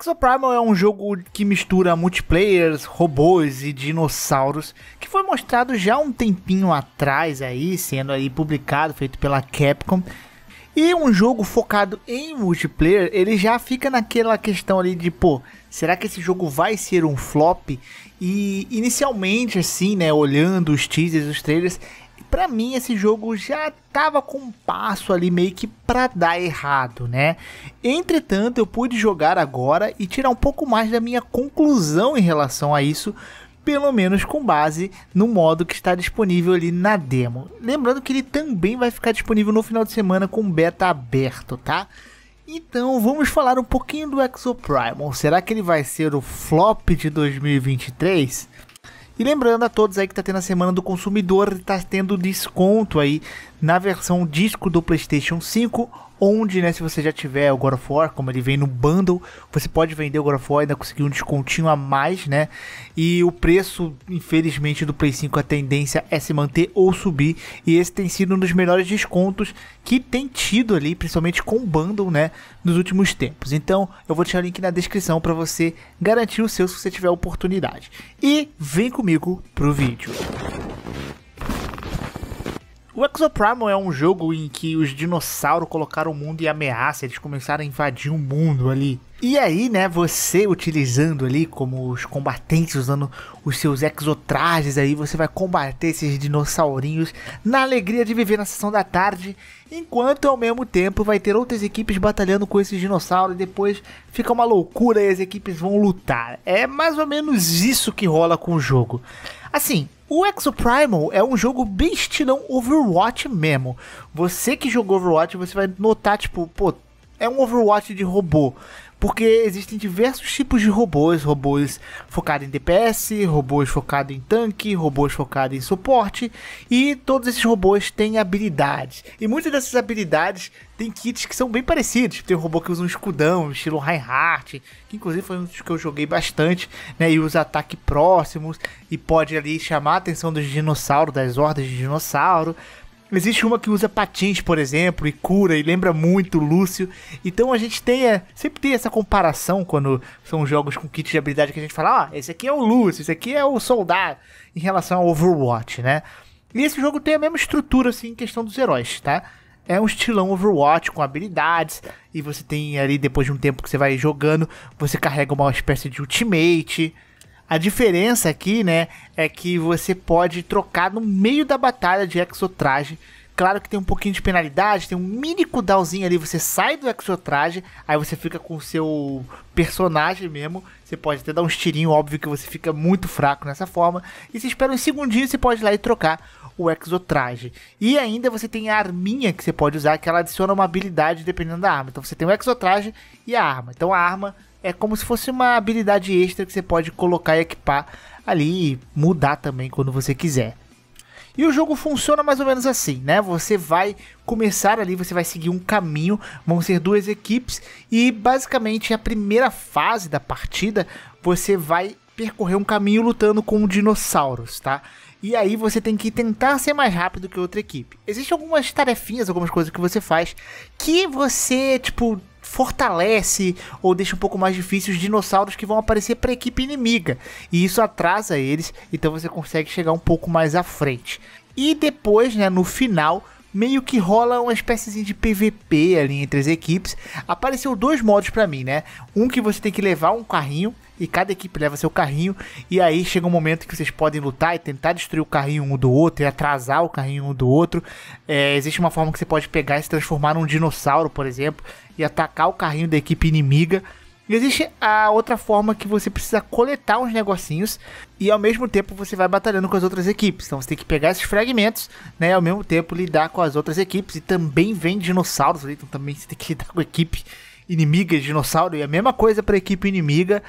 Exoprimal é um jogo que mistura multiplayers, robôs e dinossauros, que foi mostrado já um tempinho atrás aí, sendo aí publicado, feito pela Capcom. E um jogo focado em multiplayer, ele já fica naquela questão ali de, pô, será que esse jogo vai ser um flop? E inicialmente, assim, né, olhando os teasers, os trailers, para mim esse jogo já tava com um passo ali meio que para dar errado, né? Entretanto, eu pude jogar agora e tirar um pouco mais da minha conclusão em relação a isso, pelo menos com base no modo que está disponível ali na demo. Lembrando que ele também vai ficar disponível no final de semana com beta aberto, tá? Então vamos falar um pouquinho do Exoprimal. Será que ele vai ser o flop de 2023? E lembrando a todos aí que tá tendo a semana do consumidor, tá tendo desconto aí na versão disco do PlayStation 5, onde, né, se você já tiver o God of War, como ele vem no bundle, você pode vender o God of War e ainda conseguir um descontinho a mais, né? E o preço, infelizmente, do Play 5 a tendência é se manter ou subir, e esse tem sido um dos melhores descontos que tem tido ali, principalmente com o bundle, né, nos últimos tempos. Então, eu vou deixar o link na descrição para você garantir o seu se você tiver oportunidade. E vem comigo pro vídeo. O Exoprimal é um jogo em que os dinossauros colocaram o mundo em ameaça, eles começaram a invadir o mundo ali. E aí, né, você utilizando ali como os combatentes, usando os seus exotrajes aí, você vai combater esses dinossaurinhos na alegria de viver na sessão da tarde, enquanto ao mesmo tempo vai ter outras equipes batalhando com esses dinossauros e depois fica uma loucura e as equipes vão lutar. É mais ou menos isso que rola com o jogo. Assim, o Exoprimal é um jogo bem não Overwatch mesmo. Você que jogou Overwatch, você vai notar, tipo, pô, é um Overwatch de robô porque existem diversos tipos de robôs, robôs focados em DPS, robôs focados em tanque, robôs focados em suporte, e todos esses robôs têm habilidades. E muitas dessas habilidades têm kits que são bem parecidos. Tem um robô que usa um escudão, estilo Reinhardt, que inclusive foi um dos que eu joguei bastante, né? E usa ataque próximos e pode ali chamar a atenção dos dinossauros, das hordas de dinossauro. Existe uma que usa patins, por exemplo, e cura, e lembra muito Lúcio. Então a gente tem, é, sempre tem essa comparação quando são jogos com kit de habilidade que a gente fala, ó, oh, ah, esse aqui é o Lúcio, esse aqui é o Soldado, em relação ao Overwatch, né? E esse jogo tem a mesma estrutura, assim, em questão dos heróis, tá? é um estilão Overwatch com habilidades e você tem ali depois de um tempo que você vai jogando, você carrega uma espécie de ultimate a diferença aqui, né, é que você pode trocar no meio da batalha de exotraje. Claro que tem um pouquinho de penalidade, tem um mini cooldownzinho ali, você sai do exotraje, aí você fica com o seu personagem mesmo. Você pode até dar uns tirinhos, óbvio que você fica muito fraco nessa forma. E se espera uns segundinhos, você pode ir lá e trocar o exotraje. E ainda você tem a arminha que você pode usar, que ela adiciona uma habilidade dependendo da arma. Então você tem o exotraje e a arma. Então a arma é como se fosse uma habilidade extra que você pode colocar e equipar ali e mudar também quando você quiser. E o jogo funciona mais ou menos assim, né? Você vai começar ali, você vai seguir um caminho, vão ser duas equipes e basicamente a primeira fase da partida você vai percorrer um caminho lutando com dinossauros, tá? E aí você tem que tentar ser mais rápido que outra equipe. Existem algumas tarefinhas, algumas coisas que você faz que você, tipo, fortalece ou deixa um pouco mais difícil os dinossauros que vão aparecer para a equipe inimiga. E isso atrasa eles, então você consegue chegar um pouco mais à frente. E depois, né, no final, meio que rola uma espécie de PVP ali entre as equipes. Apareceu dois modos para mim, né? Um que você tem que levar um carrinho e cada equipe leva seu carrinho. E aí chega um momento que vocês podem lutar e tentar destruir o carrinho um do outro e atrasar o carrinho um do outro. É, existe uma forma que você pode pegar e se transformar num dinossauro, por exemplo, e atacar o carrinho da equipe inimiga. E existe a outra forma que você precisa coletar uns negocinhos e ao mesmo tempo você vai batalhando com as outras equipes. Então você tem que pegar esses fragmentos, né, e ao mesmo tempo lidar com as outras equipes e também vem dinossauros ali, então também você tem que lidar com a equipe inimiga, dinossauro e a mesma coisa para a equipe inimiga.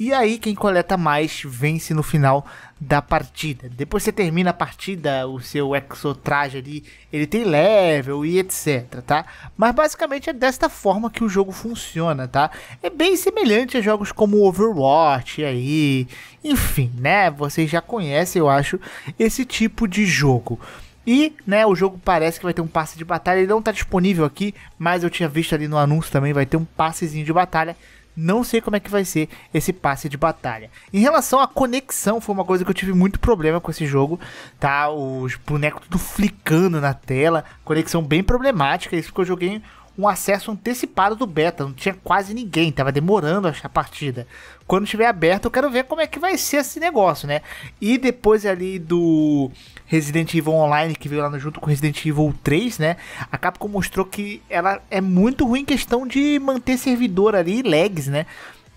E aí quem coleta mais vence no final da partida. Depois você termina a partida, o seu exotraje ali, ele tem level e etc, tá? Mas basicamente é desta forma que o jogo funciona, tá? É bem semelhante a jogos como Overwatch aí, enfim, né? Vocês já conhecem, eu acho, esse tipo de jogo. E, né, o jogo parece que vai ter um passe de batalha, ele não tá disponível aqui, mas eu tinha visto ali no anúncio também, vai ter um passezinho de batalha não sei como é que vai ser esse passe de batalha. Em relação à conexão, foi uma coisa que eu tive muito problema com esse jogo, tá? Os bonecos tudo flicando na tela, conexão bem problemática. Isso porque eu joguei um acesso antecipado do beta, não tinha quase ninguém, tava demorando a partida. Quando estiver aberto, eu quero ver como é que vai ser esse negócio, né? E depois ali do Resident Evil Online, que veio lá junto com Resident Evil 3, né? A Capcom mostrou que ela é muito ruim em questão de manter servidor ali, lags, né?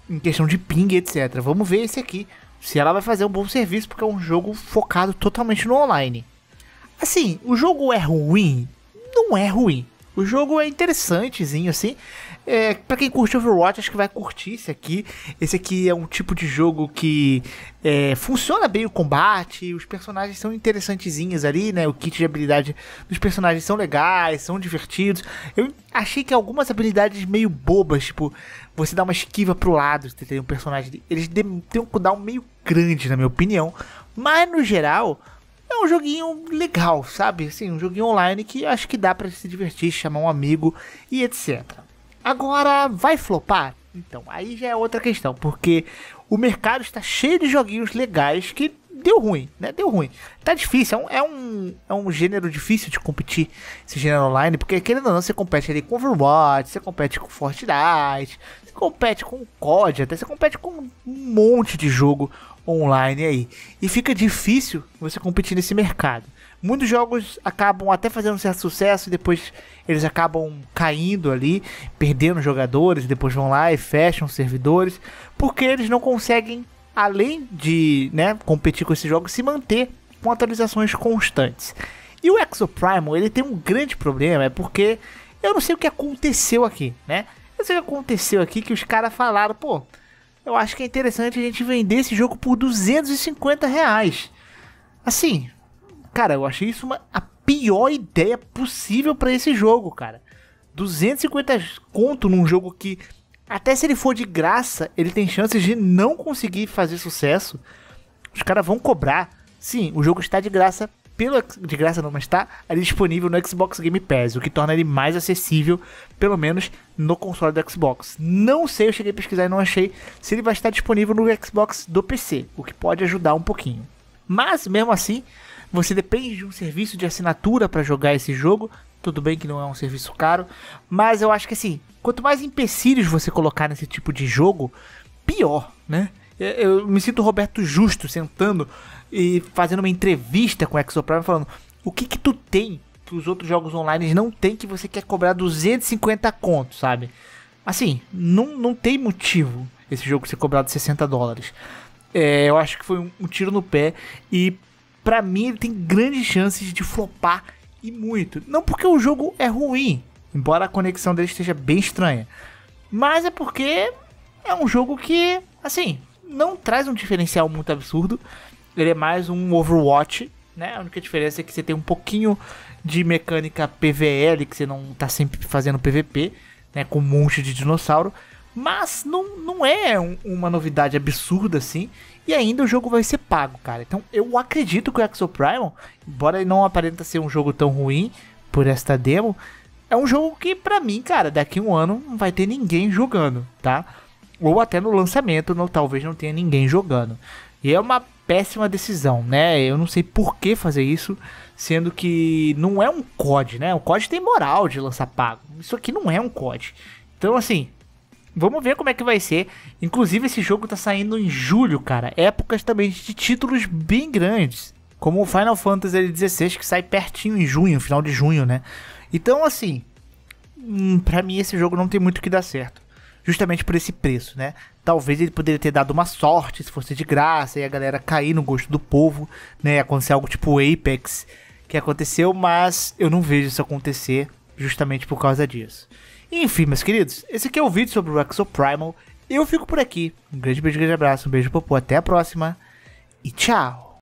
Em questão de ping, etc. Vamos ver esse aqui. Se ela vai fazer um bom serviço, porque é um jogo focado totalmente no online. Assim, o jogo é ruim? Não é ruim. O jogo é interessantezinho, assim. É, para quem curte Overwatch, acho que vai curtir esse aqui. Esse aqui é um tipo de jogo que é, funciona bem o combate, os personagens são interessantezinhos ali, né? O kit de habilidade dos personagens são legais, são divertidos. Eu achei que algumas habilidades meio bobas, tipo, você dá uma esquiva pro lado, você tem um personagem. Eles têm um cooldown meio grande, na minha opinião. Mas no geral, é um joguinho legal, sabe? Assim, um joguinho online que acho que dá para se divertir, chamar um amigo e etc. Agora, vai flopar? Então, aí já é outra questão, porque o mercado está cheio de joguinhos legais que deu ruim, né? Deu ruim. Tá difícil, é um, é um, é um gênero difícil de competir, esse gênero online, porque querendo ou não, você compete ali com Overwatch, você compete com Fortnite, você compete com COD, até você compete com um monte de jogo online aí. E fica difícil você competir nesse mercado. Muitos jogos acabam até fazendo um certo sucesso e depois eles acabam caindo ali, perdendo jogadores, depois vão lá e fecham servidores, porque eles não conseguem além de né, competir com esse jogo, se manter com atualizações constantes. E o Exoprimal, ele tem um grande problema, é porque eu não sei o que aconteceu aqui, né? Eu sei o que aconteceu aqui que os caras falaram, pô, eu acho que é interessante a gente vender esse jogo por 250 reais. Assim, cara, eu achei isso uma, a pior ideia possível para esse jogo, cara. 250 conto num jogo que até se ele for de graça, ele tem chances de não conseguir fazer sucesso. Os caras vão cobrar. Sim, o jogo está de graça pelo de graça não, mas está ali disponível no Xbox Game Pass, o que torna ele mais acessível, pelo menos no console do Xbox. Não sei, eu cheguei a pesquisar e não achei se ele vai estar disponível no Xbox do PC, o que pode ajudar um pouquinho. Mas mesmo assim, você depende de um serviço de assinatura para jogar esse jogo, tudo bem que não é um serviço caro, mas eu acho que assim, quanto mais empecilhos você colocar nesse tipo de jogo, pior, né? Eu me sinto Roberto Justo sentando e fazendo uma entrevista com o Exoprime falando o que que tu tem que os outros jogos online não tem que você quer cobrar 250 contos, sabe? Assim, não, não tem motivo esse jogo ser cobrado 60 dólares. É, eu acho que foi um, um tiro no pé e para mim ele tem grandes chances de flopar e muito. Não porque o jogo é ruim, embora a conexão dele esteja bem estranha, mas é porque é um jogo que, assim, não traz um diferencial muito absurdo. Ele é mais um Overwatch, né? A única diferença é que você tem um pouquinho de mecânica PVL, que você não tá sempre fazendo PVP, né? Com um monte de dinossauro. Mas não, não é um, uma novidade absurda assim. E ainda o jogo vai ser pago, cara. Então eu acredito que o Exo Prime, embora ele não aparenta ser um jogo tão ruim por esta demo, é um jogo que para mim, cara, daqui a um ano não vai ter ninguém jogando, tá? Ou até no lançamento, não, talvez não tenha ninguém jogando. E é uma péssima decisão, né? Eu não sei por que fazer isso, sendo que não é um COD, né? O COD tem moral de lançar pago. Isso aqui não é um COD. Então, assim, Vamos ver como é que vai ser. Inclusive, esse jogo tá saindo em julho, cara. Épocas também de títulos bem grandes. Como o Final Fantasy XVI, que sai pertinho em junho, final de junho, né? Então, assim, hum, para mim esse jogo não tem muito que dar certo. Justamente por esse preço, né? Talvez ele poderia ter dado uma sorte se fosse de graça e a galera cair no gosto do povo, né? Acontecer algo tipo Apex que aconteceu, mas eu não vejo isso acontecer justamente por causa disso. Enfim, meus queridos, esse aqui é o vídeo sobre o Primal. Eu fico por aqui. Um grande beijo, um grande abraço, um beijo popô, até a próxima e tchau!